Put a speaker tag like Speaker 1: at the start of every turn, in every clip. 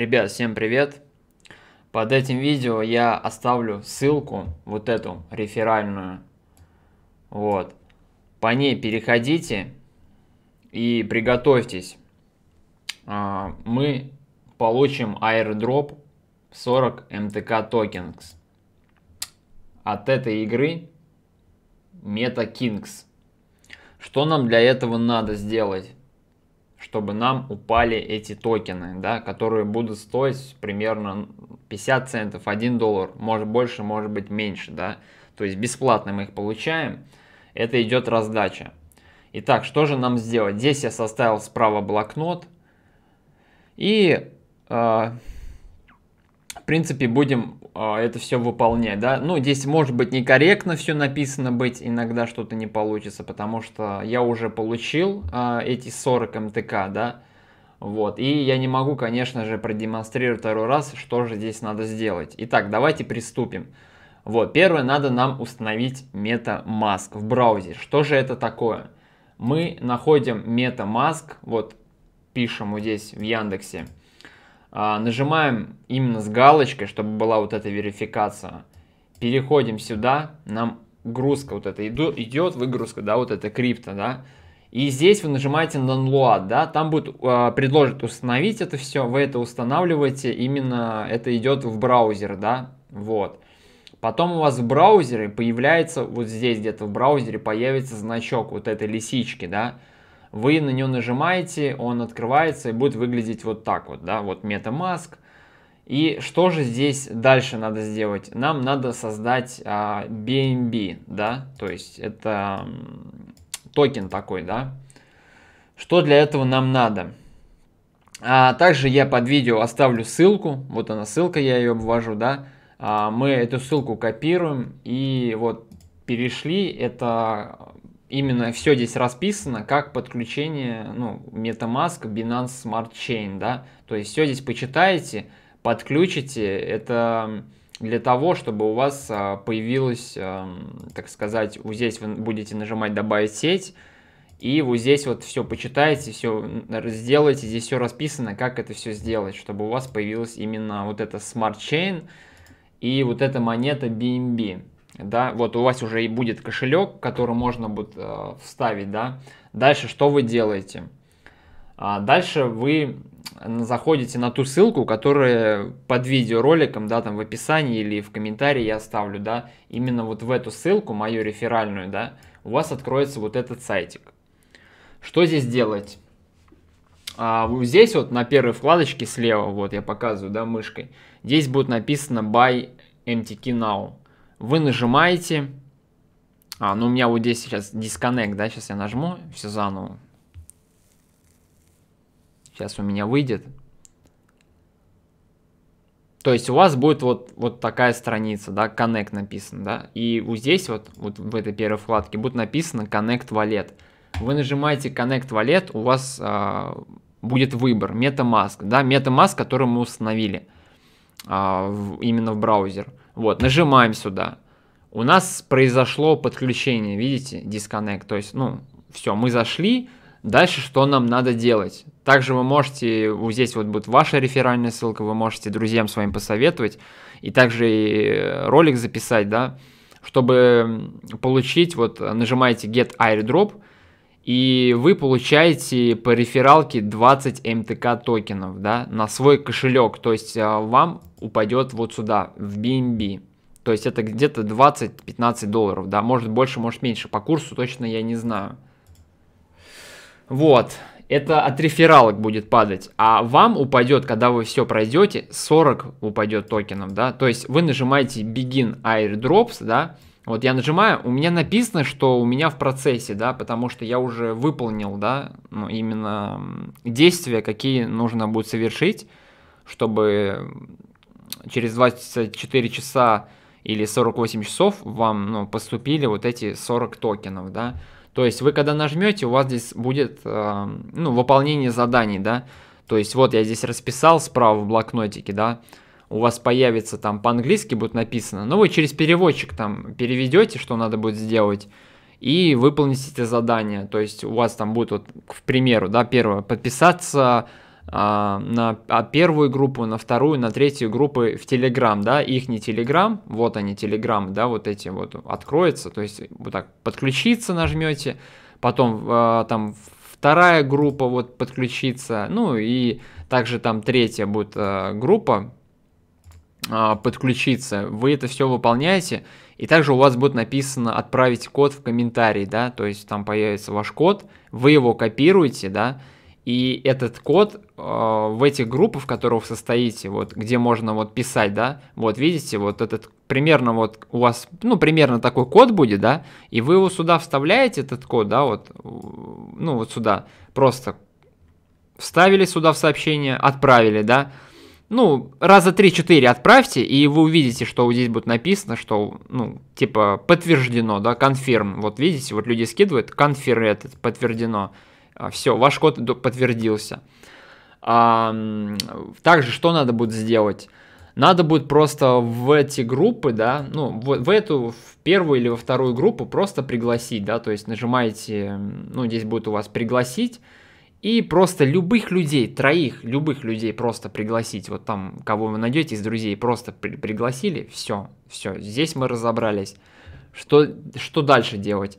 Speaker 1: Ребят, всем привет! Под этим видео я оставлю ссылку, вот эту реферальную. Вот. По ней переходите и приготовьтесь. А, мы получим аирдроп 40 МТК токенс. От этой игры Meta Kings. Что нам для этого надо сделать? чтобы нам упали эти токены, да, которые будут стоить примерно 50 центов, 1 доллар, может больше, может быть меньше, да. То есть бесплатно мы их получаем, это идет раздача. Итак, что же нам сделать? Здесь я составил справа блокнот и, э, в принципе, будем а, это все выполнять, да. Ну, здесь может быть некорректно все написано быть, иногда что-то не получится, потому что я уже получил э, эти 40 МТК, да. Вот, и я не могу, конечно же, продемонстрировать второй раз, что же здесь надо сделать. Итак, давайте приступим. Вот, первое, надо нам установить MetaMask в браузере. Что же это такое? Мы находим MetaMask, вот, пишем вот здесь в Яндексе а, нажимаем именно с галочкой, чтобы была вот эта верификация. Переходим сюда, нам грузка вот эта идет, выгрузка, да, вот эта крипто, да. И здесь вы нажимаете на Unload, да, там будет э, предложит установить это все, вы это устанавливаете, именно это идет в браузер, да, вот. Потом у вас в браузере появляется, вот здесь где-то в браузере появится значок вот этой лисички, да, вы на него нажимаете, он открывается и будет выглядеть вот так вот, да, вот MetaMask. И что же здесь дальше надо сделать? Нам надо создать а, BNB, да, то есть это токен такой, да. Что для этого нам надо? А также я под видео оставлю ссылку, вот она ссылка, я ее обвожу, да. А мы эту ссылку копируем и вот перешли, это именно все здесь расписано, как подключение, ну, MetaMask, Binance Smart Chain, да, то есть все здесь почитаете, подключите, это для того, чтобы у вас а, появилось, так сказать, вот здесь вы будете нажимать «Добавить сеть», и вот здесь вот все почитаете, все сделаете, здесь все расписано, как это все сделать, чтобы у вас появилась именно вот эта Smart Chain и вот эта монета BNB да, вот у вас уже и будет кошелек, который можно будет э, вставить, да. Дальше что вы делаете? А дальше вы заходите на ту ссылку, которая под видеороликом, да, там в описании или в комментарии я оставлю, да, именно вот в эту ссылку, мою реферальную, да, у вас откроется вот этот сайтик. Что здесь делать? А, здесь вот на первой вкладочке слева, вот я показываю, да, мышкой, здесь будет написано Buy MTK Now. Вы нажимаете. А, ну у меня вот здесь сейчас дисконнект, да, сейчас я нажму, все заново. Сейчас у меня выйдет. То есть у вас будет вот, вот такая страница, да, Connect написано, да, и вот здесь вот, вот в этой первой вкладке будет написано Connect Wallet. Вы нажимаете Connect Wallet, у вас а, будет выбор MetaMask, да, MetaMask, который мы установили а, в, именно в браузер. Вот, нажимаем сюда. У нас произошло подключение, видите, disconnect. То есть, ну, все, мы зашли, Дальше что нам надо делать? Также вы можете, вот здесь вот будет ваша реферальная ссылка, вы можете друзьям своим посоветовать и также и э, ролик записать, да, чтобы получить, вот нажимаете Get Airdrop, и вы получаете по рефералке 20 МТК токенов, да, на свой кошелек, то есть а, вам упадет вот сюда, в BNB. То есть это где-то 20-15 долларов, да, может больше, может меньше, по курсу точно я не знаю. Вот, это от рефералок будет падать, а вам упадет, когда вы все пройдете, 40 упадет токенов, да, то есть вы нажимаете Begin Airdrops, да, вот я нажимаю, у меня написано, что у меня в процессе, да, потому что я уже выполнил, да, ну, именно действия, какие нужно будет совершить, чтобы через 24 часа или 48 часов вам ну, поступили вот эти 40 токенов, да. То есть вы когда нажмете, у вас здесь будет э, ну, выполнение заданий, да. То есть вот я здесь расписал справа в блокнотике, да, у вас появится там по-английски будет написано, но вы через переводчик там переведете, что надо будет сделать, и выполните это задание. То есть у вас там будет, вот, к примеру, да, первое, подписаться э, на а, первую группу, на вторую, на третью группы в Telegram, да, их не Telegram, вот они, Telegram, да, вот эти вот откроются, то есть вот так подключиться нажмете, потом э, там вторая группа вот подключиться, ну и также там третья будет э, группа, а, подключиться, вы это все выполняете, и также у вас будет написано «отправить код в комментарий», да, то есть там появится ваш код, вы его копируете, да, и этот код э, в этих группах, в которых вы состоите, вот где можно вот писать, да, вот видите, вот этот примерно вот у вас, ну, примерно такой код будет, да, и вы его сюда вставляете, этот код, да, вот, ну, вот сюда, просто вставили сюда в сообщение, отправили, да, ну, раза 3-4 отправьте, и вы увидите, что здесь будет написано, что, ну, типа, подтверждено, да, confirm. Вот видите, вот люди скидывают, confirm этот, подтверждено. А, Все, ваш код подтвердился. А, также что надо будет сделать? Надо будет просто в эти группы, да, ну, в, в эту, в первую или во вторую группу просто пригласить, да, то есть нажимаете, ну, здесь будет у вас пригласить, и просто любых людей, троих, любых людей просто пригласить. Вот там, кого вы найдете из друзей, просто при пригласили. Все, все, здесь мы разобрались. Что, что дальше делать?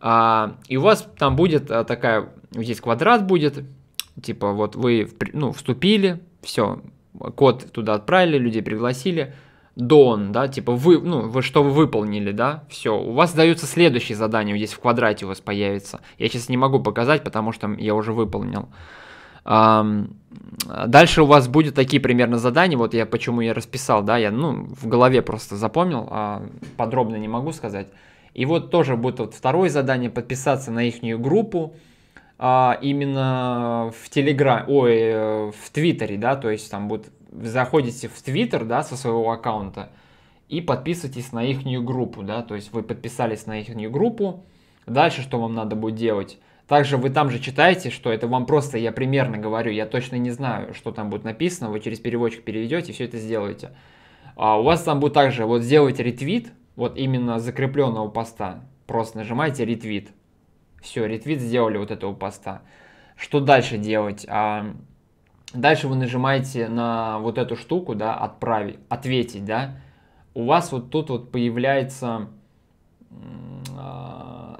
Speaker 1: А, и у вас там будет а, такая, здесь квадрат будет, типа вот вы ну, вступили, все, код туда отправили, людей пригласили. Дон, да, типа вы, ну, вы что вы выполнили, да, все. У вас дается следующее задание, здесь в квадрате у вас появится. Я сейчас не могу показать, потому что я уже выполнил. Дальше у вас будет такие примерно задания, вот я почему я расписал, да, я, ну, в голове просто запомнил, а подробно не могу сказать. И вот тоже будет вот второе задание, подписаться на их группу, а, именно в Телеграме, ой, э, в Твиттере, да, то есть там будет заходите в Твиттер, да, со своего аккаунта и подписывайтесь на их группу, да, то есть вы подписались на их группу, дальше что вам надо будет делать? Также вы там же читаете, что это вам просто, я примерно говорю, я точно не знаю, что там будет написано, вы через переводчик переведете и все это сделаете. А у вас там будет также, вот сделайте ретвит, вот именно закрепленного поста, просто нажимаете ретвит. Все, ретвит сделали вот этого поста. Что дальше делать? А, Дальше вы нажимаете на вот эту штуку, да, отправить, ответить, да. У вас вот тут вот появляется э,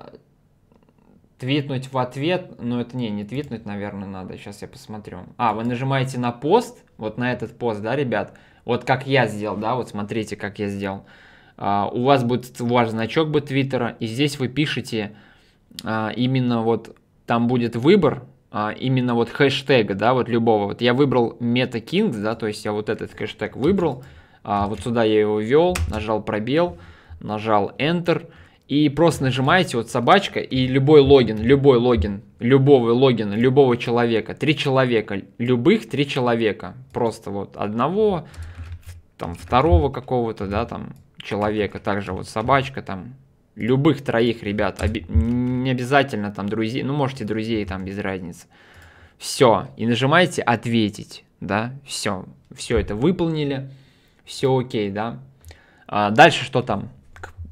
Speaker 1: твитнуть в ответ, но это не, не твитнуть, наверное, надо, сейчас я посмотрю. А, вы нажимаете на пост, вот на этот пост, да, ребят, вот как я сделал, да, вот смотрите, как я сделал. Э, у вас будет ваш значок бы твиттера, и здесь вы пишете э, именно вот, там будет выбор, а, именно вот хэштега, да, вот любого. Вот я выбрал MetaKings, да, то есть я вот этот хэштег выбрал, а, вот сюда я его ввел, нажал пробел, нажал Enter, и просто нажимаете вот собачка и любой логин, любой логин, любого логина, любого человека, три человека, любых три человека, просто вот одного, там второго какого-то, да, там человека, также вот собачка там Любых троих ребят. Оби не обязательно там друзей. Ну, можете друзей там без разницы. Все. И нажимаете «Ответить». Да, все. Все это выполнили. Все окей, да. А дальше что там?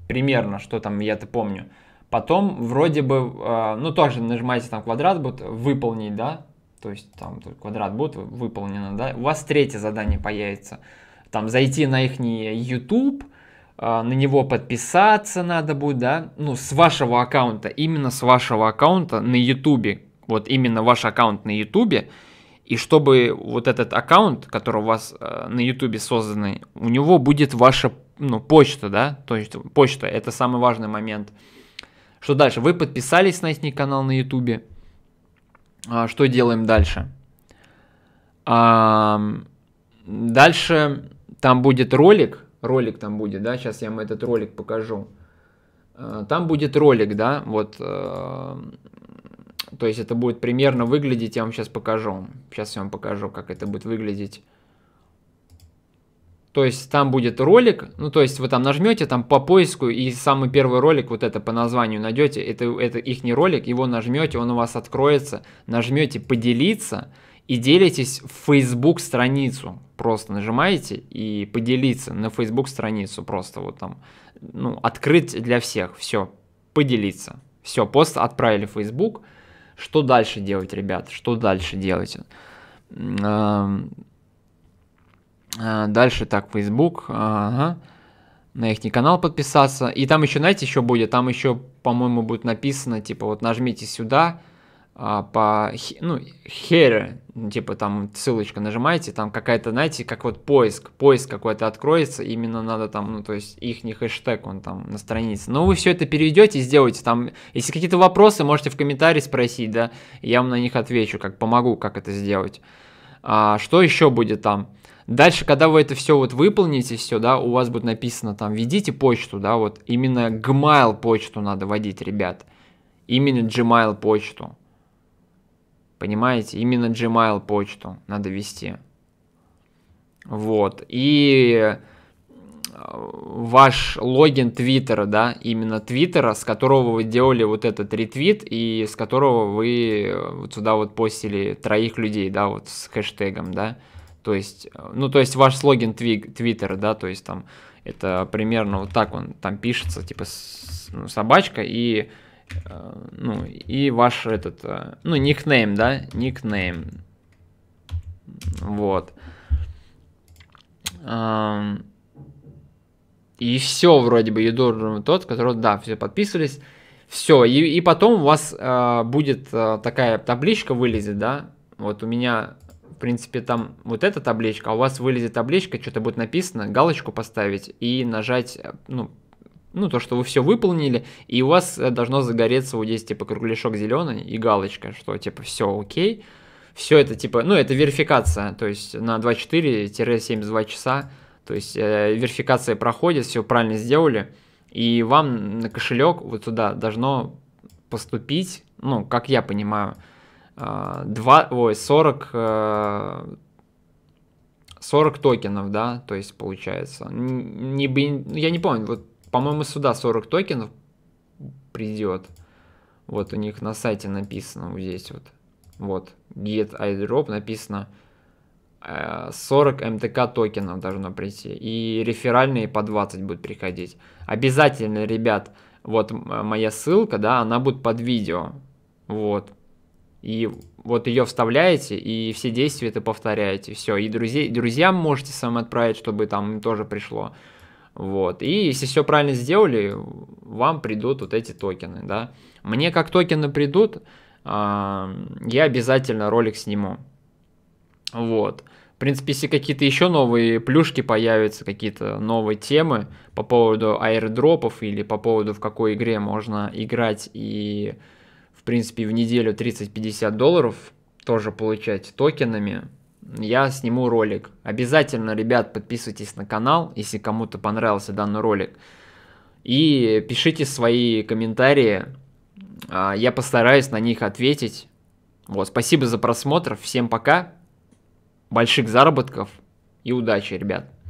Speaker 1: Примерно, что там, я-то помню. Потом вроде бы, а, ну тоже нажимаете там квадрат будет выполнить, да, то есть там квадрат будет выполнено, да, у вас третье задание появится. Там зайти на их YouTube, а, на него подписаться надо будет, да, ну, с вашего аккаунта, именно с вашего аккаунта на YouTube, вот именно ваш аккаунт на YouTube, и чтобы вот этот аккаунт, который у вас а, на YouTube созданный, у него будет ваша, ну, почта, да, то есть почта, это самый важный момент. Что дальше? Вы подписались на их канал на YouTube, а, что делаем дальше? дальше там будет ролик, ролик там будет, да, сейчас я вам этот ролик покажу. Э, там будет ролик, да, вот, э, то есть это будет примерно выглядеть, я вам сейчас покажу. Сейчас я вам покажу, как это будет выглядеть. То есть там будет ролик, ну то есть вы там нажмете там по поиску и самый первый ролик вот это по названию найдете, это, это их не ролик, его нажмете, он у вас откроется, нажмете поделиться, и делитесь в Facebook страницу. Просто нажимаете и поделиться на Facebook страницу. Просто вот там, ну, открыть для всех. Все, поделиться. Все, пост отправили в Facebook. Что дальше делать, ребят? Что дальше делать? А, а, дальше так, Facebook. Ага на их канал подписаться. И там еще, знаете, еще будет, там еще, по-моему, будет написано, типа, вот нажмите сюда, а, по, ну, хере типа там ссылочка нажимаете, там какая-то, знаете, как вот поиск, поиск какой-то откроется, именно надо там, ну, то есть их не хэштег, он там на странице. Но ну, вы все это переведете, сделаете там, если какие-то вопросы, можете в комментарии спросить, да, я вам на них отвечу, как помогу, как это сделать. А, что еще будет там? Дальше, когда вы это все вот выполните, все, да, у вас будет написано там, введите почту, да, вот именно Gmail почту надо вводить, ребят. Именно Gmail почту. Понимаете, именно Gmail почту надо вести. Вот. И э, ваш логин Твиттера, да, именно Твиттера, с которого вы делали вот этот ретвит и с которого вы э, вот сюда вот постили троих людей, да, вот с хэштегом, да, то есть, э, ну, то есть ваш логин Твиттера, да, то есть там это примерно вот так он там пишется, типа ну, собачка и Э, ну, и ваш этот, э, ну, никнейм, да, никнейм. Вот. Эм, и все вроде бы, и должен тот, который, да, все подписывались. Все, и, и потом у вас э, будет э, такая табличка вылезет, да? Вот у меня, в принципе, там вот эта табличка, а у вас вылезет табличка, что-то будет написано, галочку поставить и нажать, ну, ну, то, что вы все выполнили, и у вас э, должно загореться вот здесь, типа, кругляшок зеленый и галочка, что, типа, все окей. Все это, типа, ну, это верификация, то есть на 24-72 часа, то есть э, верификация проходит, все правильно сделали, и вам на кошелек вот туда должно поступить, ну, как я понимаю, э, 2, ой, 40 э, 40 токенов, да, то есть получается. Не, не, я не помню, вот по-моему, сюда 40 токенов придет. Вот у них на сайте написано вот здесь вот. Вот, get iDrop написано 40 э, МТК токенов должно прийти. И реферальные по 20 будут приходить. Обязательно, ребят, вот моя ссылка, да, она будет под видео. Вот. И вот ее вставляете, и все действия это повторяете. Все, и друзей, друзьям можете сам отправить, чтобы там тоже пришло. Вот. И если все правильно сделали, вам придут вот эти токены, да. Мне как токены придут, а, я обязательно ролик сниму. Вот. В принципе, если какие-то еще новые плюшки появятся, какие-то новые темы по поводу аирдропов или по поводу в какой игре можно играть и, в принципе, в неделю 30-50 долларов тоже получать токенами, я сниму ролик. Обязательно, ребят, подписывайтесь на канал, если кому-то понравился данный ролик. И пишите свои комментарии, а, я постараюсь на них ответить. Вот, спасибо за просмотр, всем пока, больших заработков и удачи, ребят.